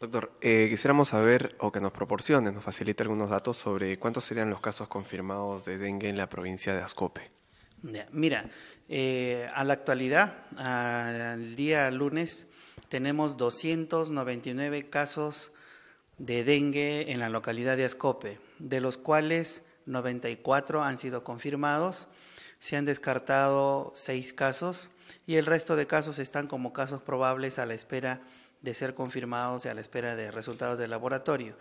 Doctor, eh, quisiéramos saber o que nos proporcione, nos facilite algunos datos sobre cuántos serían los casos confirmados de dengue en la provincia de Ascope. Mira, eh, a la actualidad, al día lunes, tenemos 299 casos de dengue en la localidad de Ascope, de los cuales 94 han sido confirmados, se han descartado seis casos y el resto de casos están como casos probables a la espera de de ser confirmados a la espera de resultados del laboratorio.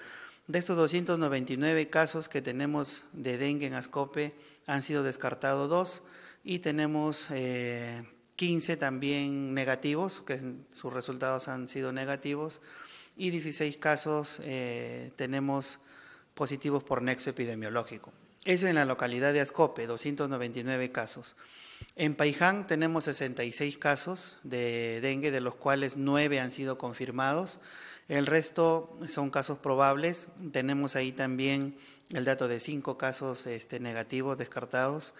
De estos 299 casos que tenemos de dengue en Ascope, han sido descartados dos y tenemos 15 eh, también negativos, que sus resultados han sido negativos, y 16 casos eh, tenemos positivos por nexo epidemiológico. Eso en la localidad de Ascope, 299 casos. En Paiján tenemos 66 casos de dengue, de los cuales 9 han sido confirmados. El resto son casos probables. Tenemos ahí también el dato de 5 casos este, negativos descartados.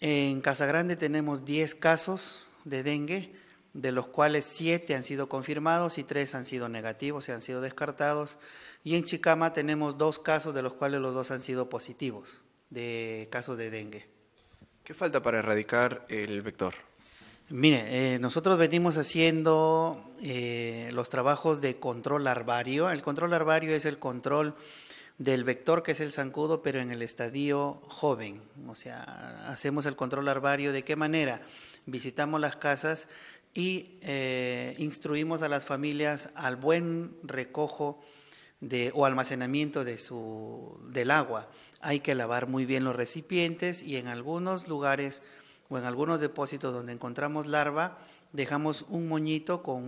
En Casagrande tenemos 10 casos de dengue, de los cuales 7 han sido confirmados y 3 han sido negativos, y han sido descartados. Y en Chicama tenemos 2 casos, de los cuales los 2 han sido positivos de casos de dengue. ¿Qué falta para erradicar el vector? Mire, eh, nosotros venimos haciendo eh, los trabajos de control larvario. El control larvario es el control del vector que es el zancudo, pero en el estadio joven. O sea, hacemos el control larvario de qué manera. Visitamos las casas y eh, instruimos a las familias al buen recojo o almacenamiento de su, del agua. Hay que lavar muy bien los recipientes y en algunos lugares o en algunos depósitos donde encontramos larva, dejamos un moñito con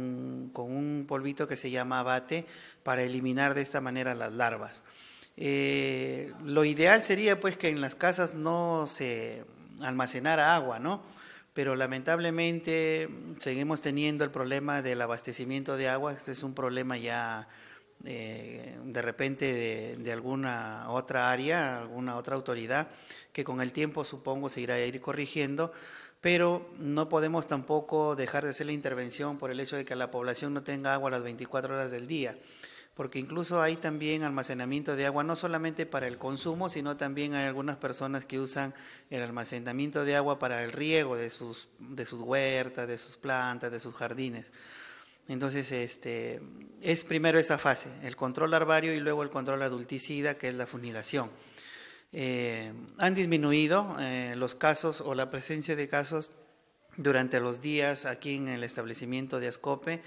un, polvito que se llama abate para eliminar de esta manera las larvas. Eh, lo ideal sería pues que en las casas no se almacenara agua, ¿no? Pero lamentablemente seguimos teniendo el problema del abastecimiento de agua, este es un problema ya eh, de repente de, alguna otra área, alguna otra autoridad, que con el tiempo supongo se irá a ir corrigiendo, pero no podemos tampoco dejar de hacer la intervención por el hecho de que la población no tenga agua las 24 horas del día porque incluso hay también almacenamiento de agua, no solamente para el consumo, sino también hay algunas personas que usan el almacenamiento de agua para el riego de sus huertas, de sus plantas, de sus jardines. Entonces, este, es primero esa fase, el control larvario y luego el control adulticida, que es la fumigación. Eh, han disminuido eh, los casos o la presencia de casos durante los días aquí en el establecimiento de Ascope.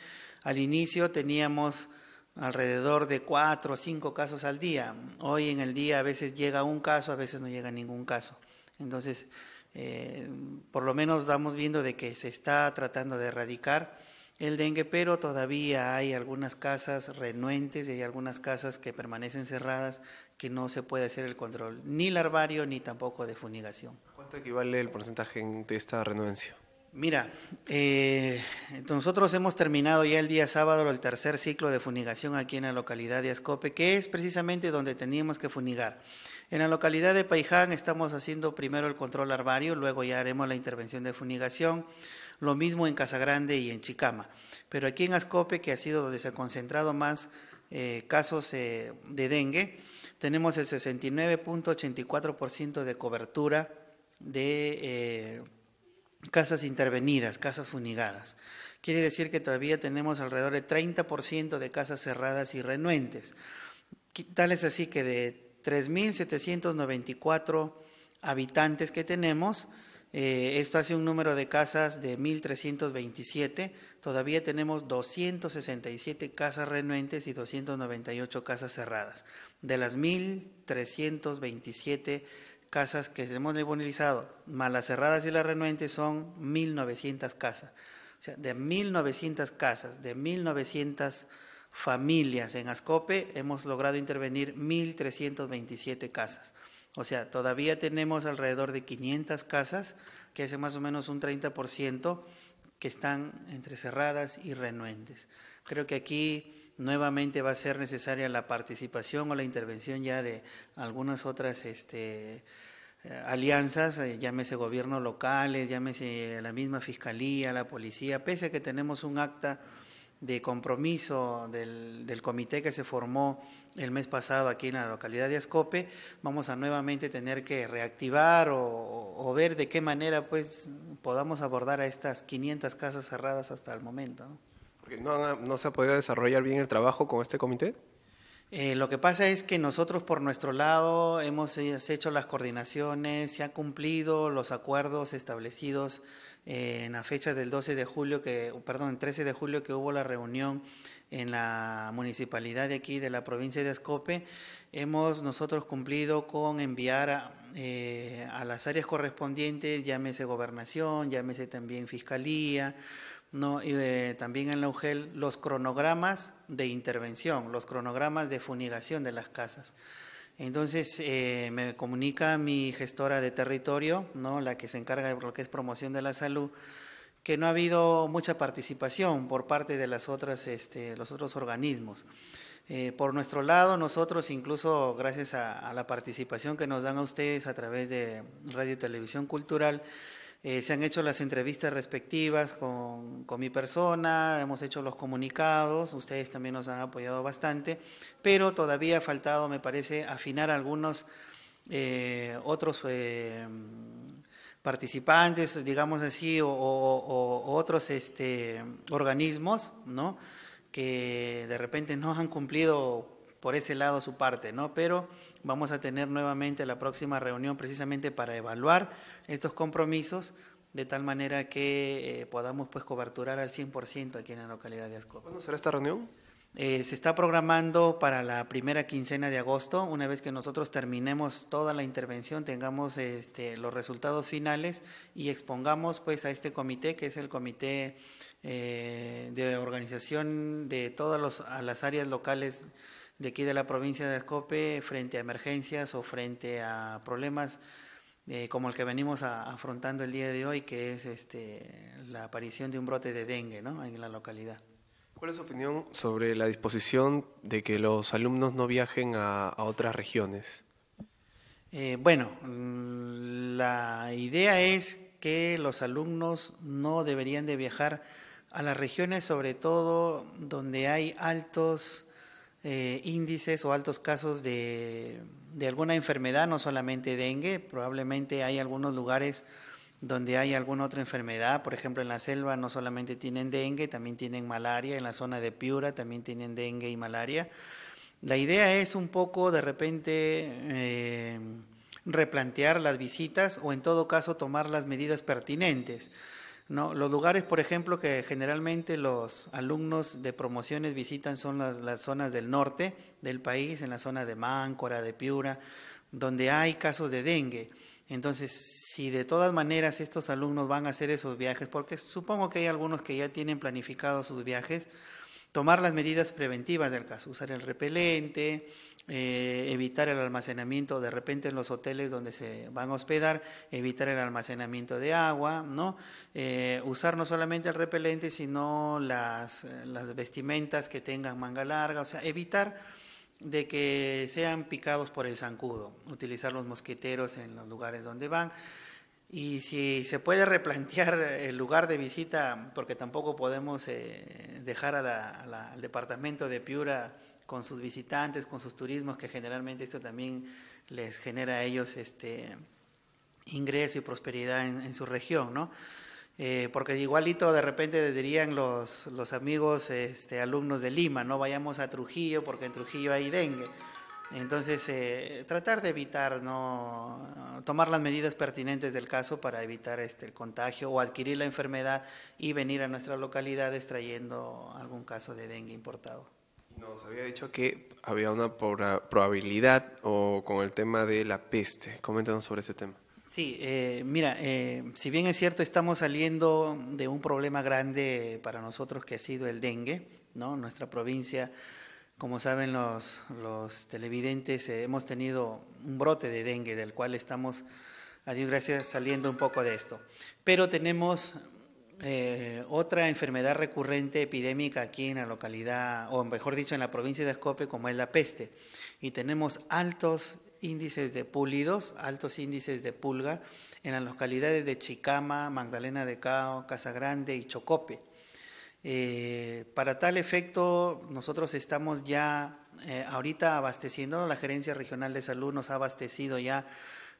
Al inicio teníamos alrededor de cuatro o cinco casos al día. Hoy en el día a veces llega un caso, a veces no llega ningún caso. Entonces, eh, por lo menos estamos viendo de que se está tratando de erradicar el dengue, pero todavía hay algunas casas renuentes y hay algunas casas que permanecen cerradas que no se puede hacer el control, ni larvario ni tampoco de funigación. ¿Cuánto equivale el porcentaje de esta renuencia? Mira, eh, nosotros hemos terminado ya el día sábado el tercer ciclo de funigación aquí en la localidad de Ascope, que es precisamente donde teníamos que funigar. En la localidad de Paiján estamos haciendo primero el control larvario, luego ya haremos la intervención de funigación. Lo mismo en Casagrande y en Chicama. Pero aquí en Ascope, que ha sido donde se han concentrado más eh, casos eh, de dengue, tenemos el 69.84% de cobertura de eh, casas intervenidas, casas funigadas. Quiere decir que todavía tenemos alrededor de 30% de casas cerradas y renuentes. Tal es así que de 3.794 habitantes que tenemos, eh, esto hace un número de casas de 1.327. Todavía tenemos 267 casas renuentes y 298 casas cerradas. De las 1.327 casas que hemos disponibilizado, más las cerradas y las renuentes son 1.900 casas. O sea, de 1.900 casas, de 1.900 familias en Ascope, hemos logrado intervenir 1.327 casas. O sea, todavía tenemos alrededor de 500 casas, que hace más o menos un 30%, que están entrecerradas y renuentes. Creo que aquí nuevamente va a ser necesaria la participación o la intervención ya de algunas otras este, eh, alianzas, eh, llámese gobiernos locales, llámese la misma fiscalía, la policía, pese a que tenemos un acta de compromiso del, comité que se formó el mes pasado aquí en la localidad de Ascope, vamos a nuevamente tener que reactivar o, ver de qué manera pues podamos abordar a estas 500 casas cerradas hasta el momento. porque ¿No, no, se ha podido desarrollar bien el trabajo con este comité? Eh, lo que pasa es que nosotros por nuestro lado hemos eh, hecho las coordinaciones, se han cumplido los acuerdos establecidos eh, en la fecha del 12 de julio, que, perdón, el 13 de julio que hubo la reunión en la municipalidad de aquí de la provincia de Ascope, hemos nosotros cumplido con enviar a las áreas correspondientes, llámese gobernación, llámese también fiscalía, no, también en la UGEL los cronogramas de intervención, los cronogramas de funigación de las casas. Entonces eh, me comunica mi gestora de territorio, ¿no? la que se encarga de lo que es promoción de la salud, que no ha habido mucha participación por parte de las otras, este, los otros organismos. Eh, por nuestro lado, nosotros, incluso gracias a, a, la participación que nos dan a ustedes a través de Radio y Televisión Cultural, eh, se han hecho las entrevistas respectivas con, mi persona, hemos hecho los comunicados, ustedes también nos han apoyado bastante, pero todavía ha faltado, me parece, afinar algunos eh, otros eh, participantes, digamos así, o, otros este, organismos, ¿no? que de repente no han cumplido por ese lado su parte, ¿no? Pero vamos a tener nuevamente la próxima reunión precisamente para evaluar estos compromisos de tal manera que eh, podamos pues coberturar al 100% aquí en la localidad de Asco ¿Cuándo será esta reunión? Eh, se está programando para la primera quincena de agosto, una vez que nosotros terminemos toda la intervención, tengamos este, los resultados finales y expongamos pues a este comité, que es el comité eh, de organización de todas a las áreas locales de aquí de la provincia de Escope, frente a emergencias o frente a problemas eh, como el que venimos afrontando el día de hoy, que es este, la aparición de un brote de dengue en la localidad. ¿Cuál es su opinión sobre la disposición de que los alumnos no viajen a, otras regiones? Eh, bueno, mm, la idea es que los alumnos no deberían de viajar a las regiones, sobre todo donde hay altos eh, índices o altos casos de, alguna enfermedad, no solamente dengue, probablemente hay algunos lugares donde hay alguna otra enfermedad, por ejemplo en la selva no solamente tienen dengue, también tienen malaria, en la zona de Piura también tienen dengue y malaria. La idea es un poco de repente eh, replantear las visitas o en todo caso tomar las medidas pertinentes los lugares, por ejemplo, que generalmente los alumnos de promociones visitan son las, las, zonas del norte del país, en la zona de Máncora, de Piura, donde hay casos de dengue. Entonces, si de todas maneras estos alumnos van a hacer esos viajes, porque supongo que hay algunos que ya tienen planificados sus viajes, tomar las medidas preventivas del caso, usar el repelente, eh, evitar el almacenamiento de repente en los hoteles donde se van a hospedar, evitar el almacenamiento de agua, ¿no? Eh, usar no solamente el repelente, sino las, las, vestimentas que tengan manga larga, o sea, evitar de que sean picados por el zancudo, utilizar los mosqueteros en los lugares donde van. Y si se puede replantear el lugar de visita, porque tampoco podemos eh, dejar al departamento de Piura con sus visitantes, con sus turismos, que generalmente esto también les genera a ellos este ingreso y prosperidad en, su región, ¿no? Eh, porque igualito de repente dirían los, amigos este, alumnos de Lima, no vayamos a Trujillo porque en Trujillo hay dengue. Entonces, eh, tratar de evitar, no tomar las medidas pertinentes del caso para evitar este, el contagio o adquirir la enfermedad y venir a nuestras localidades trayendo algún caso de dengue importado. Nos había dicho que había una probabilidad o con el tema de la peste. Coméntanos sobre ese tema. Sí, eh, mira, eh, si bien es cierto, estamos saliendo de un problema grande para nosotros que ha sido el dengue, ¿no? Nuestra provincia, como saben los, los televidentes, eh, hemos tenido un brote de dengue, del cual estamos, a Dios gracias, saliendo un poco de esto. Pero tenemos eh, otra enfermedad recurrente epidémica aquí en la localidad, o mejor dicho, en la provincia de Escope, como es la peste. Y tenemos altos índices de pulidos, altos índices de pulga en las localidades de Chicama, Magdalena de Cao, Casagrande y Chocope. Eh, para tal efecto, nosotros estamos ya eh, ahorita abasteciendo, la Gerencia Regional de Salud nos ha abastecido ya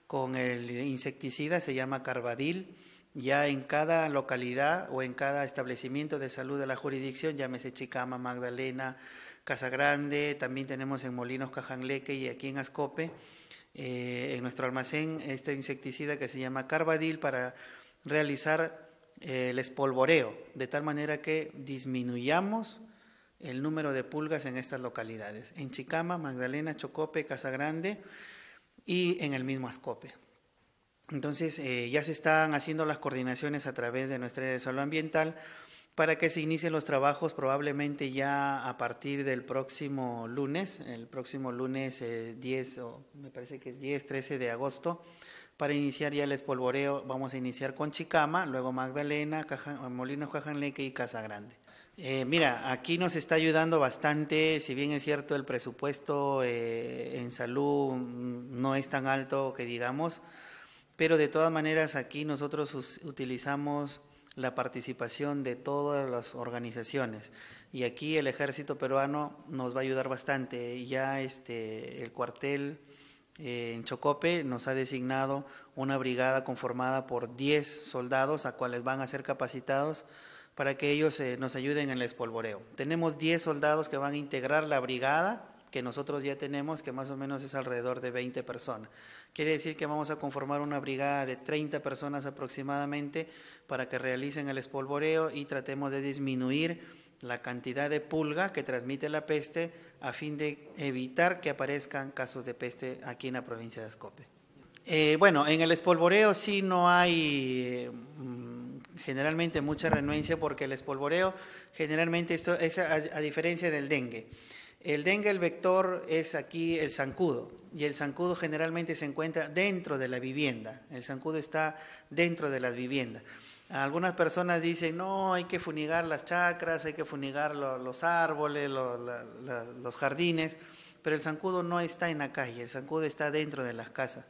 con el insecticida, se llama Carvadil ya en cada localidad o en cada establecimiento de salud de la jurisdicción, llámese Chicama, Magdalena, Casagrande, también tenemos en Molinos Cajanleque y aquí en Ascope, eh, en nuestro almacén, este insecticida que se llama Carbadil para realizar eh, el espolvoreo, de tal manera que disminuyamos el número de pulgas en estas localidades, en Chicama, Magdalena, Chocope, Casagrande y en el mismo Ascope. Entonces, eh, ya se están haciendo las coordinaciones a través de nuestra de salud ambiental para que se inicien los trabajos probablemente ya a partir del próximo lunes, el próximo lunes 10, eh, o me parece que es 10, 13 de agosto, para iniciar ya el espolvoreo. Vamos a iniciar con Chicama, luego Magdalena, Molinos, Cajanleque y Casa Grande. Eh, mira, aquí nos está ayudando bastante, si bien es cierto el presupuesto en salud mm, no es tan alto que digamos, pero de todas maneras aquí nosotros utilizamos la participación de todas las organizaciones y aquí el ejército peruano nos va a ayudar bastante. Ya este, el cuartel eh, en Chocope nos ha designado una brigada conformada por 10 soldados a cuales van a ser capacitados para que ellos eh, nos ayuden en el espolvoreo. Tenemos 10 soldados que van a integrar la brigada que nosotros ya tenemos, que más o menos es alrededor de 20 personas. Quiere decir que vamos a conformar una brigada de 30 personas aproximadamente para que realicen el espolvoreo y tratemos de disminuir la cantidad de pulga que transmite la peste a fin de evitar que aparezcan casos de peste aquí en la provincia de Ascope. Eh, bueno, en el espolvoreo sí no hay... Mm, generalmente mucha renuencia porque el espolvoreo generalmente esto es a diferencia del dengue. El dengue, el vector, es aquí el zancudo, y el zancudo generalmente se encuentra dentro de la vivienda. El zancudo está dentro de las viviendas. Algunas personas dicen, no, hay que funigar las chacras, hay que funigar los árboles, los jardines, pero el zancudo no está en la calle, el zancudo está dentro de las casas.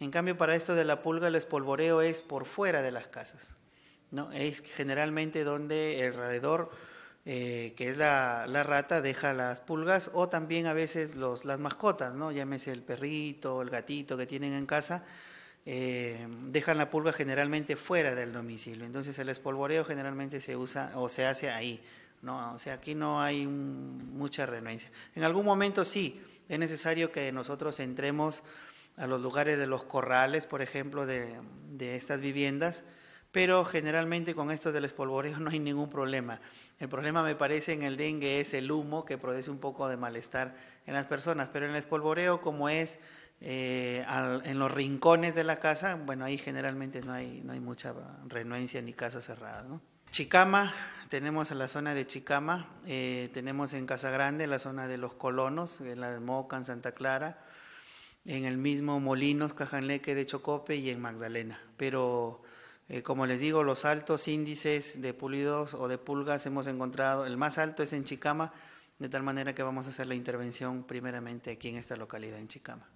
En cambio, para esto de la pulga, el espolvoreo es por fuera de las casas. ¿no? Es generalmente donde alrededor eh, que es la, rata, deja las pulgas o también a veces los, las mascotas, ¿no? llámese el perrito, el gatito que tienen en casa, eh, dejan la pulga generalmente fuera del domicilio. Entonces el espolvoreo generalmente se usa o se hace ahí. ¿no? O sea, aquí no hay mucha renuencia. En algún momento sí, es necesario que nosotros entremos a los lugares de los corrales, por ejemplo, de estas viviendas pero generalmente con esto del espolvoreo no hay ningún problema. El problema me parece en el dengue es el humo que produce un poco de malestar en las personas, pero en el espolvoreo como es eh, en los rincones de la casa, bueno, ahí generalmente no hay, no hay mucha renuencia ni casa cerrada. Chicama, tenemos la zona de Chicama, eh, tenemos en Casa Grande la zona de los colonos, en la de en Santa Clara, en el mismo Molinos, Cajanleque de Chocope y en Magdalena. Pero eh, como les digo, los altos índices de pulidos o de pulgas hemos encontrado, el más alto es en Chicama, de tal manera que vamos a hacer la intervención primeramente aquí en esta localidad, en Chicama.